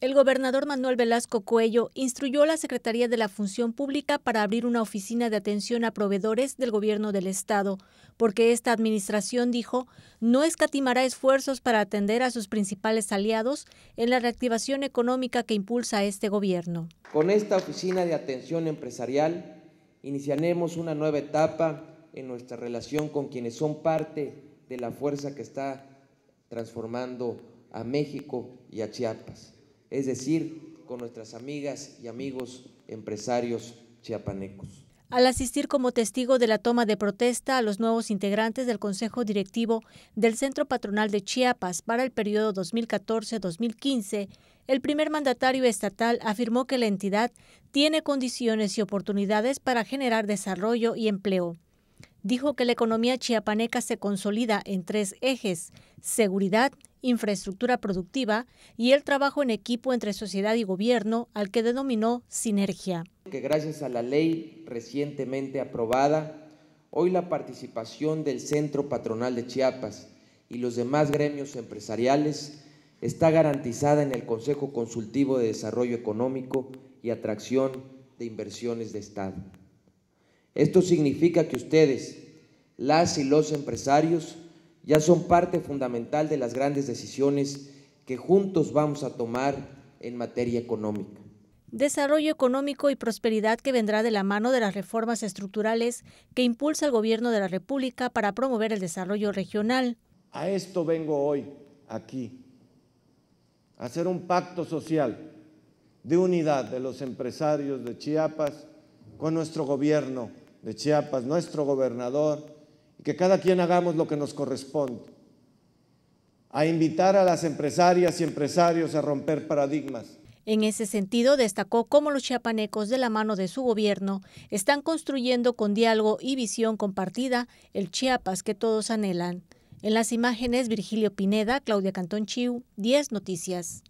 El gobernador Manuel Velasco Cuello instruyó a la Secretaría de la Función Pública para abrir una oficina de atención a proveedores del gobierno del Estado, porque esta administración, dijo, no escatimará esfuerzos para atender a sus principales aliados en la reactivación económica que impulsa este gobierno. Con esta oficina de atención empresarial iniciaremos una nueva etapa en nuestra relación con quienes son parte de la fuerza que está transformando a México y a Chiapas es decir, con nuestras amigas y amigos empresarios chiapanecos. Al asistir como testigo de la toma de protesta a los nuevos integrantes del Consejo Directivo del Centro Patronal de Chiapas para el periodo 2014-2015, el primer mandatario estatal afirmó que la entidad tiene condiciones y oportunidades para generar desarrollo y empleo. Dijo que la economía chiapaneca se consolida en tres ejes, seguridad, infraestructura productiva y el trabajo en equipo entre sociedad y gobierno, al que denominó sinergia. Que gracias a la ley recientemente aprobada, hoy la participación del Centro Patronal de Chiapas y los demás gremios empresariales está garantizada en el Consejo Consultivo de Desarrollo Económico y Atracción de Inversiones de Estado. Esto significa que ustedes, las y los empresarios, ya son parte fundamental de las grandes decisiones que juntos vamos a tomar en materia económica. Desarrollo económico y prosperidad que vendrá de la mano de las reformas estructurales que impulsa el Gobierno de la República para promover el desarrollo regional. A esto vengo hoy, aquí, a hacer un pacto social de unidad de los empresarios de Chiapas con nuestro gobierno de Chiapas, nuestro gobernador, que cada quien hagamos lo que nos corresponde. A invitar a las empresarias y empresarios a romper paradigmas. En ese sentido, destacó cómo los chiapanecos, de la mano de su gobierno, están construyendo con diálogo y visión compartida el Chiapas que todos anhelan. En las imágenes, Virgilio Pineda, Claudia Cantón Chiu, 10 Noticias.